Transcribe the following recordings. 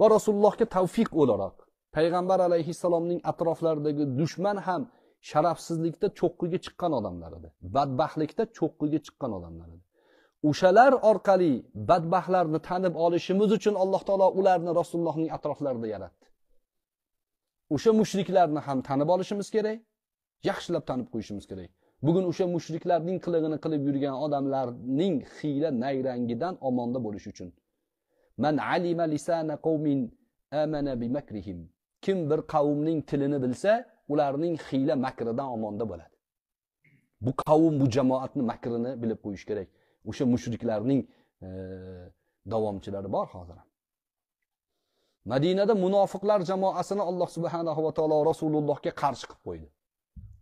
va rasulullohga tavfiq o'laroq payg'ambar alayhissalomning atroflaridagi dushman ham sharafsizlikda cho'qqiga chiqqan odamlar edi badbaxtlikda cho'qqiga chiqqan odamlar edi o'shalar orqali badbaxtlarni tanib olishimiz uchun alloh taolo ularni rasulullohning atroflarida yaratdi o'sha mushriklarni ham tanib olishimiz kerak yaxshilab tanib qo'yishimiz kerak bugun o'sha mushriklarning qilig'ini qilib yurgan odamlarning xiyla nayrangidan omonda bo'lish uchun man alima lisana qawmin amana bimakrihim kim bir qavmning tilini bilsa ularning xila makridan omonda bo'ladi bu qavm bu jamoatni makrini bilib qo'yish kerak o'sha mushriklarning e, davomchilari bor hozir madinada munofiqlar jamoasini alloh subhanahu va taolo rasulullohga qarshi qilib qo'ydi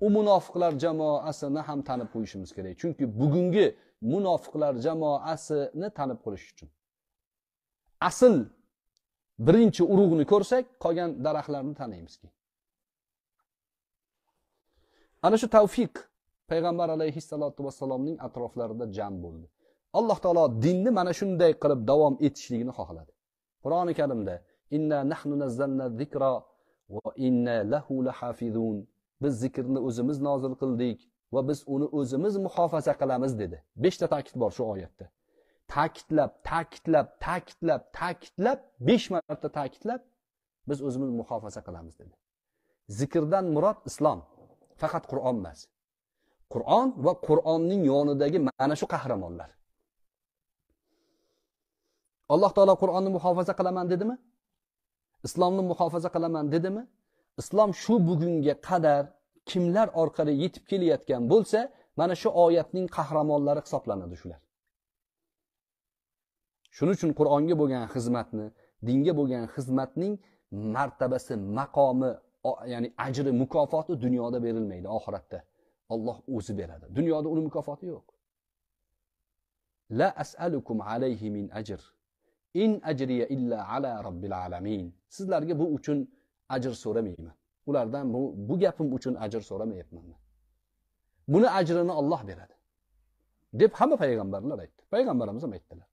u munofiqlar jamoasini ham tanib qo'yishimiz kerak chunki bugungi munofiqlar jamoasini tanib qolish uchun asl birinchi urug'ni ko'rsak qolgan daraxtlarni taniymiz keyin ana shu tavfiq payg'ambar alayhissalotu vassalomning atroflarida jam bo'ldi alloh taolo dinni mana shunday qilib davom etishligini xohladi qur'oni karimda inna nahnu nazzalna zikra va inna lahu lahafizun biz zikrni o'zimiz nozil qildik va biz uni o'zimiz muhofaza qilamiz dedi beshta ta'kid bor shu oyatda ta'kidlab ta'kidlab ta'kidlab ta'kidlab besh marta ta'kidlab biz o'zimizni muhofaza qilamiz dedi zikrdan murod islom faqat qur'on emas qur'on va qur'onning yonidagi mana shu qahramonlar alloh taolo qur'onni muhofaza qilaman dedimi islomni muhofaza qilaman dedimi islom shu bugunga qadar kimlar orqali yetib kelayotgan bo'lsa mana shu oyatning qahramonlari hisoblanadi shular shuning uchun qur'onga bo'lgan xizmatni dinga bo'lgan xizmatning martabasi maqomi ya'ni ajri mukofoti dunyoda berilmaydi oxiratda olloh o'zi beradi dunyoda uni mukofoti yo'q la asalukum alayhi min ajr in ajriya illa ala robbil alamin sizlarga bu uchun ajr so'ramayman ulardan bu bu gapim uchun ajr so'ramayapman buni ajrini olloh beradi deb hamma payg'ambarlar aytdi payg'ambarimiz ham aytdilar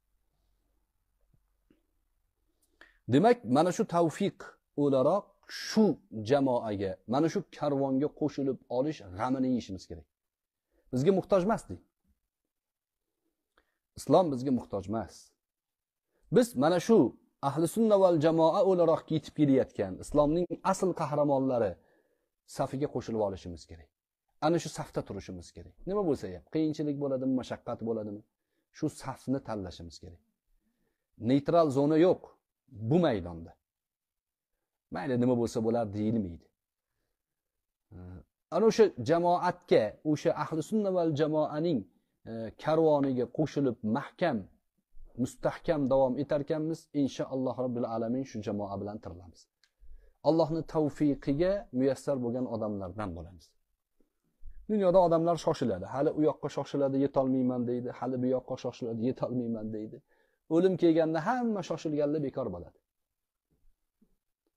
demak mana shu tavfiq o'laroq shu jamoaga mana shu karvonga qo'shilib olish g'amini yeyishimiz kerak bizga muhtoj emas deng islom bizga muhtoj emas biz mana shu ahli sunna val jamoa o'laroq yetib kelayotgan islomning asl qahramonlari safiga qo'shilib olishimiz kerak ana shu safda turishimiz kerak nima bo'lsa ham qiyinchilik bo'ladimi mashaqqat bo'ladimi shu safni tanlashimiz kerak neytral zona yo'q bu maydonda mayli nima bo'lsa bo'lar deyilmaydi ana o'sha jamoatga o'sha ahli sunna val jamoaning e, karvoniga qo'shilib mahkam mustahkam davom etarkanmiz inshaalloh robbil alamin shu jamoa bilan tirilamiz allohni tavfiqiga muyassar bo'lgan odamlardan bo'lamiz dunyoda odamlar shoshiladi hali u yoqqa shoshiladi yetolmayman deydi hali bu yoqqa shoshiladi yetolmayman deydi o'lim kelganda hamma shoshilganlar bekor bo'ladi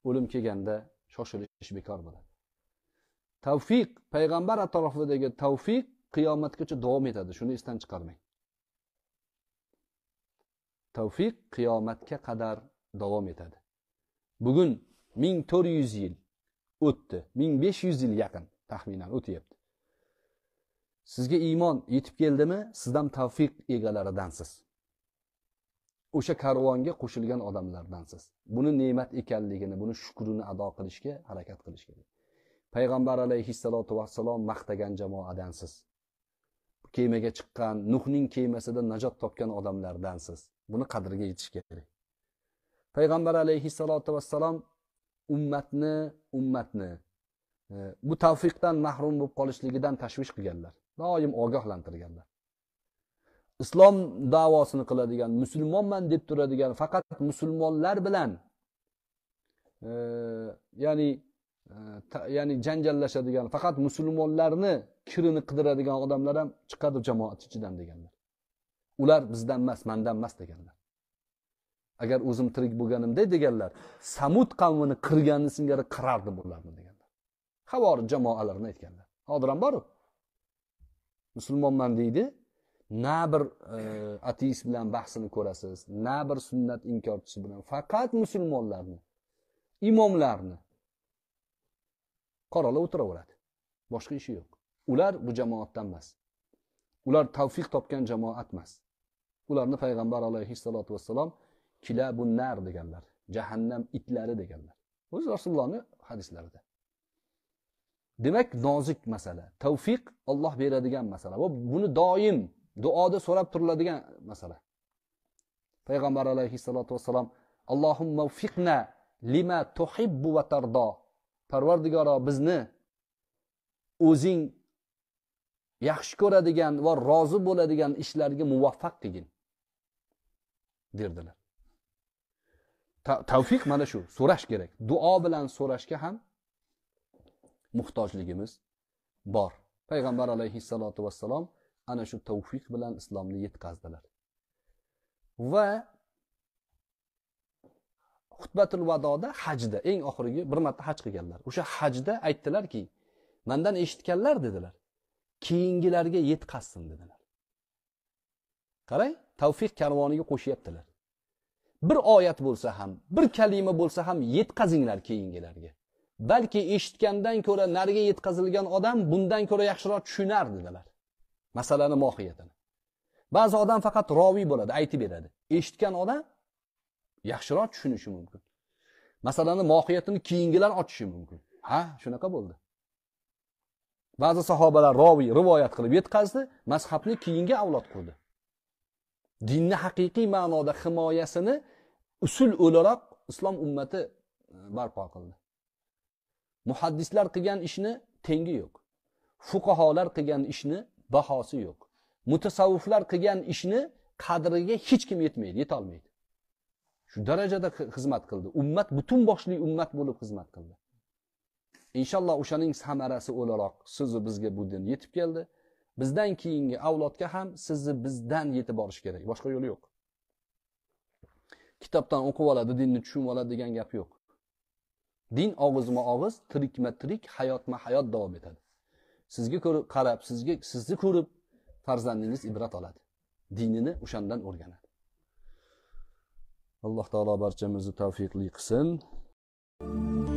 o'lim kelganda shoshilish bekor bo'ladi tavfiq payg'ambar atrofidagi tavfiq qiyomatgacha davom etadi shuni esdan chiqarmang tavfiq qiyomatga qadar davom etadi bugun ming to'rt yuz yil o'tdi ming besh yuz yil yaqin taxminan o'tyapti sizga iymon yetib keldimi siz ham tavfiq egalaridansiz o'sha karvonga qo'shilgan odamlardansiz buni ne'mat ekanligini buni shukrini ado qilishga harakat qilish kerak payg'ambar alayhissalotu vassalom maqtagan jamoadansiz kemaga chiqqan nuhning kemasida najot topgan odamlardansiz buni qadriga yetish kerak payg'ambar alayhissalotu vassalom ummatni ummatni e, bu tavfiqdan mahrum bo'lib qolishligidan tashvish qilganlar doim ogohlantirganlar islom davosini qiladigan musulmonman deb turadigan faqat musulmonlar bilan e, ya'ni e, ta, ya'ni janjallashadigan faqat musulmonlarni kirini qidiradigan odamlar ham chiqadi jamoat ichidan deganlar ular bizdan emas mandan emas deganlar agar o'zim tirik bo'lganimda deganlar samud qavmini qirganini singari qirardim ularni deganlar havori jamoalarini aytganlar hozir ham boru musulmonman deydi na bir e, ateist bilan bahsini ko'rasiz na bir sunnat inkorchisi bilan faqat musulmonlarni imomlarni qoralab o'tiraveradi boshqa ishi yo'q ular bu jamoatdan emas ular tavfiq topgan jamoat emas ularni payg'ambar alayhissalotu vassalom kilabun nar deganlar jahannam itlari deganlar o'zi rasulullohni hadislarida demak nozik masala tavfiq olloh beradigan masala va buni doim duoda so'rab turiladigan masala payg'ambar alayhissalotu vassalom allohimmafiqna lima tuhibbu va tardo parvardigoro bizni o'zing yaxshi ko'radigan va rozi bo'ladigan ishlarga muvaffaq qilgin derdilar tavfiq mana shu so'rash kerak duo bilan so'rashga ham muhtojligimiz bor payg'ambar alayhissalotu vassalom ana shu tavfiq bilan islomni yetkazdilar va xutbatul vadoda hajda eng oxirgi bir marta haj qilganlar o'sha hajda aytdilarki mandan eshitganlar dedilar keyingilarga yetqazsin dedilar qarang tavfiq karvoniga qo'shyaptilar bir oyat bo'lsa ham bir kalima bo'lsa ham yetqazinglar keyingilarga balki eshitgandan ko'ra nariga yetkazilgan odam bundan ko'ra yaxshiroq tushunar dedilar masalani mohiyatini ba'zi odam faqat roviy bo'ladi aytib beradi eshitgan odam yaxshiroq tushunishi mumkin masalani mohiyatini keyingilar ochishi mumkin ha shunaqa bo'ldi ba'zi sahobalar roviy rivoyat qilib yetkazdi mazhabni keyingi avlod qurdi dinni haqiqiy ma'noda himoyasini usul o'laroq islom ummati e, barpo qildi muhaddislar qilgan ishni tengi yo'q fuqaholar qilgan ishni bahosi yo'q mutasavvuflar qilgan ishni qadriga hech kim yetmaydi yetolmaydi shu darajada xizmat qildi ummat butun boshli ummat bo'lib xizmat qildi inshaalloh o'shaning samarasi o'laroq sizu bizga bu din yetib keldi bizdan keyingi avlodga ham sizni bizdan yetib borish kerak boshqa yo'li yo'q kitobdan o'qib oladi dinni tushunib oladi degan gap yo'q din og'izma og'iz tirikma tirik hayotma hayot davom etadi sizga ko'rib qarab sizga sizni ko'rib farzandingiz ibrat oladi dinini o'shandan o'rganadi alloh taolo barchamizni tavfiqli qilsin